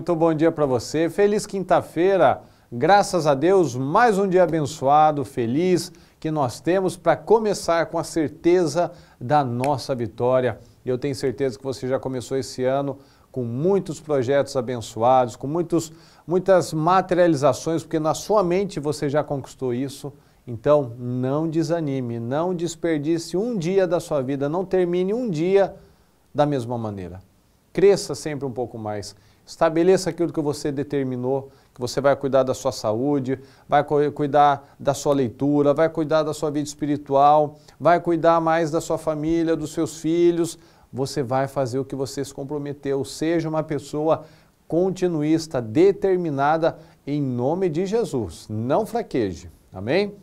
muito bom dia para você. Feliz quinta-feira. Graças a Deus, mais um dia abençoado, feliz que nós temos para começar com a certeza da nossa vitória. E eu tenho certeza que você já começou esse ano com muitos projetos abençoados, com muitos, muitas materializações, porque na sua mente você já conquistou isso. Então, não desanime, não desperdice um dia da sua vida, não termine um dia da mesma maneira. Cresça sempre um pouco mais. Estabeleça aquilo que você determinou, que você vai cuidar da sua saúde, vai cuidar da sua leitura, vai cuidar da sua vida espiritual, vai cuidar mais da sua família, dos seus filhos. Você vai fazer o que você se comprometeu. Seja uma pessoa continuista, determinada em nome de Jesus. Não fraqueje. Amém?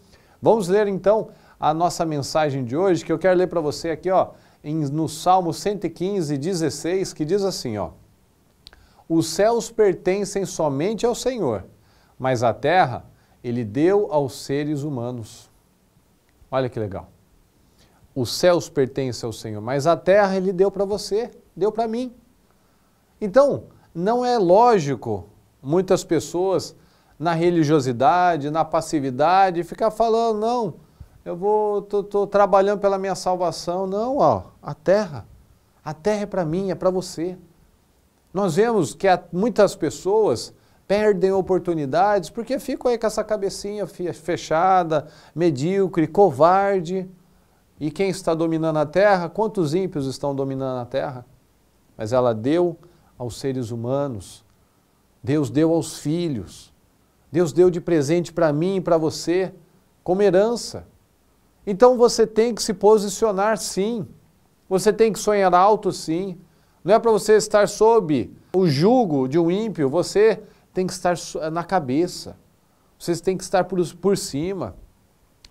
Vamos ler então a nossa mensagem de hoje, que eu quero ler para você aqui, ó, em, no Salmo 115, 16, que diz assim, ó. Os céus pertencem somente ao Senhor, mas a terra ele deu aos seres humanos. Olha que legal. Os céus pertencem ao Senhor, mas a terra ele deu para você, deu para mim. Então, não é lógico muitas pessoas na religiosidade, na passividade, ficar falando, não, eu vou, tô, tô trabalhando pela minha salvação. Não, ó, a terra, a terra é para mim, é para você. Nós vemos que muitas pessoas perdem oportunidades porque ficam aí com essa cabecinha fechada, medíocre, covarde. E quem está dominando a terra? Quantos ímpios estão dominando a terra? Mas ela deu aos seres humanos, Deus deu aos filhos, Deus deu de presente para mim e para você, como herança. Então você tem que se posicionar sim, você tem que sonhar alto sim, não é para você estar sob o jugo de um ímpio, você tem que estar na cabeça. Você tem que estar por, por cima.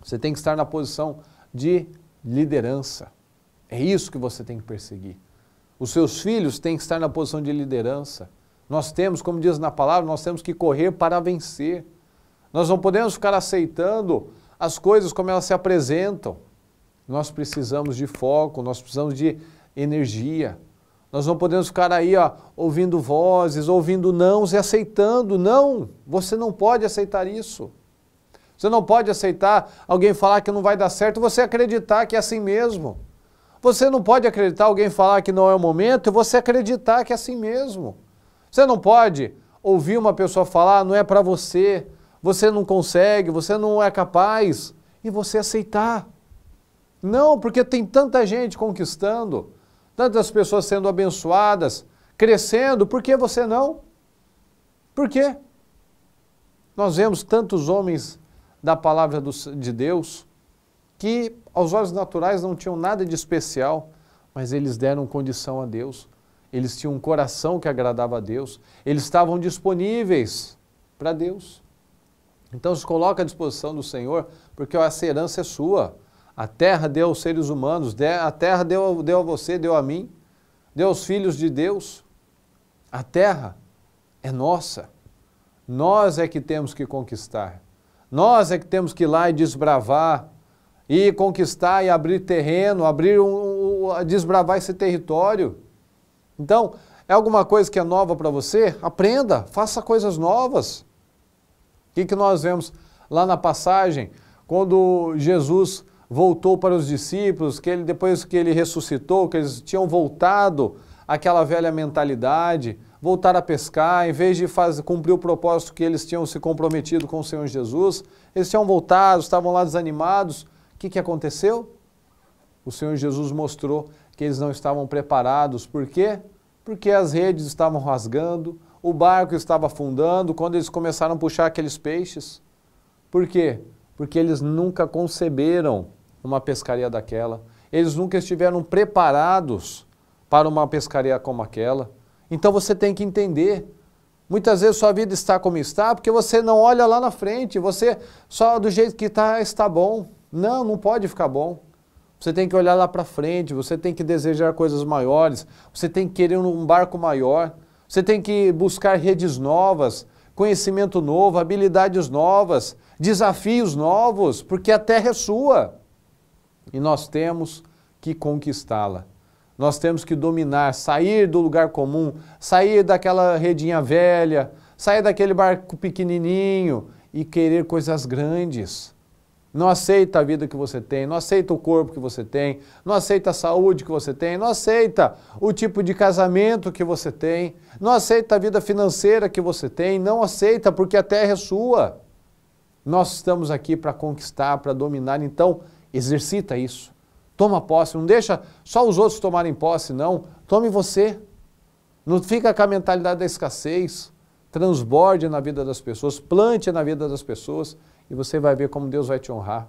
Você tem que estar na posição de liderança. É isso que você tem que perseguir. Os seus filhos têm que estar na posição de liderança. Nós temos, como diz na palavra, nós temos que correr para vencer. Nós não podemos ficar aceitando as coisas como elas se apresentam. Nós precisamos de foco, nós precisamos de energia, nós não podemos ficar aí ó, ouvindo vozes, ouvindo não e aceitando. Não, você não pode aceitar isso. Você não pode aceitar alguém falar que não vai dar certo, e você acreditar que é assim mesmo. Você não pode acreditar alguém falar que não é o momento e você acreditar que é assim mesmo. Você não pode ouvir uma pessoa falar não é para você, você não consegue, você não é capaz e você aceitar. Não, porque tem tanta gente conquistando tantas pessoas sendo abençoadas, crescendo, por que você não? Por quê? Nós vemos tantos homens da palavra de Deus que, aos olhos naturais, não tinham nada de especial, mas eles deram condição a Deus. Eles tinham um coração que agradava a Deus. Eles estavam disponíveis para Deus. Então se coloca à disposição do Senhor, porque essa herança é sua. A terra deu aos seres humanos, a terra deu, deu a você, deu a mim, deu aos filhos de Deus. A terra é nossa. Nós é que temos que conquistar. Nós é que temos que ir lá e desbravar, e conquistar e abrir terreno, abrir um, desbravar esse território. Então, é alguma coisa que é nova para você? Aprenda, faça coisas novas. O que, que nós vemos lá na passagem, quando Jesus voltou para os discípulos, que ele, depois que ele ressuscitou, que eles tinham voltado àquela velha mentalidade, voltar a pescar, em vez de fazer, cumprir o propósito que eles tinham se comprometido com o Senhor Jesus, eles tinham voltado, estavam lá desanimados. O que, que aconteceu? O Senhor Jesus mostrou que eles não estavam preparados. Por quê? Porque as redes estavam rasgando, o barco estava afundando quando eles começaram a puxar aqueles peixes. Por quê? Porque eles nunca conceberam uma pescaria daquela. Eles nunca estiveram preparados para uma pescaria como aquela. Então você tem que entender. Muitas vezes sua vida está como está porque você não olha lá na frente, você só do jeito que está, está bom. Não, não pode ficar bom. Você tem que olhar lá para frente, você tem que desejar coisas maiores, você tem que querer um barco maior, você tem que buscar redes novas, conhecimento novo, habilidades novas, desafios novos, porque a terra é sua e nós temos que conquistá-la. Nós temos que dominar, sair do lugar comum, sair daquela redinha velha, sair daquele barco pequenininho e querer coisas grandes. Não aceita a vida que você tem, não aceita o corpo que você tem, não aceita a saúde que você tem, não aceita o tipo de casamento que você tem, não aceita a vida financeira que você tem, não aceita porque a terra é sua. Nós estamos aqui para conquistar, para dominar, então Exercita isso. Toma posse, não deixa só os outros tomarem posse, não. Tome você. Não fica com a mentalidade da escassez. Transborde na vida das pessoas, plante na vida das pessoas e você vai ver como Deus vai te honrar.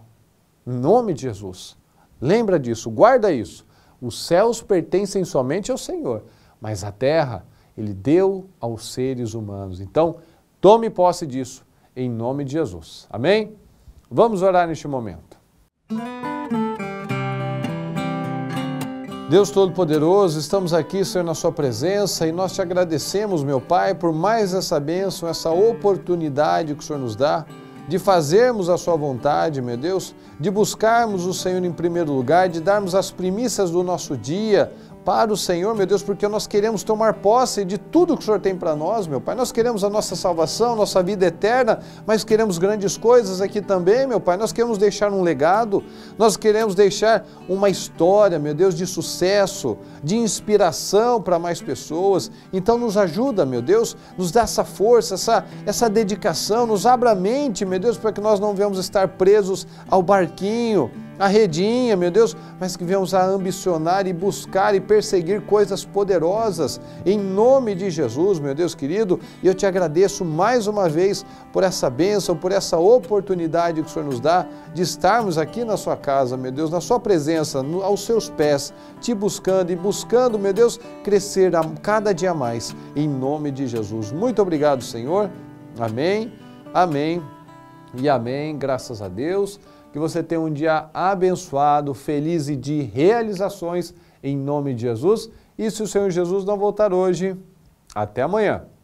Em nome de Jesus. Lembra disso, guarda isso. Os céus pertencem somente ao Senhor, mas a terra ele deu aos seres humanos. Então, tome posse disso, em nome de Jesus. Amém? Vamos orar neste momento. Deus Todo-Poderoso, estamos aqui, Senhor, na Sua presença e nós te agradecemos, meu Pai, por mais essa bênção, essa oportunidade que o Senhor nos dá de fazermos a Sua vontade, meu Deus, de buscarmos o Senhor em primeiro lugar, de darmos as primícias do nosso dia, para o Senhor, meu Deus, porque nós queremos tomar posse de tudo que o Senhor tem para nós, meu Pai. Nós queremos a nossa salvação, nossa vida eterna, mas queremos grandes coisas aqui também, meu Pai. Nós queremos deixar um legado, nós queremos deixar uma história, meu Deus, de sucesso, de inspiração para mais pessoas. Então nos ajuda, meu Deus, nos dá essa força, essa, essa dedicação, nos abra a mente, meu Deus, para que nós não venhamos estar presos ao barquinho a redinha, meu Deus, mas que venhamos a ambicionar e buscar e perseguir coisas poderosas em nome de Jesus, meu Deus querido. E eu te agradeço mais uma vez por essa bênção, por essa oportunidade que o Senhor nos dá de estarmos aqui na Sua casa, meu Deus, na Sua presença, aos Seus pés, te buscando e buscando, meu Deus, crescer a cada dia mais, em nome de Jesus. Muito obrigado, Senhor. Amém, amém e amém. Graças a Deus que você tenha um dia abençoado, feliz e de realizações, em nome de Jesus. E se o Senhor Jesus não voltar hoje, até amanhã.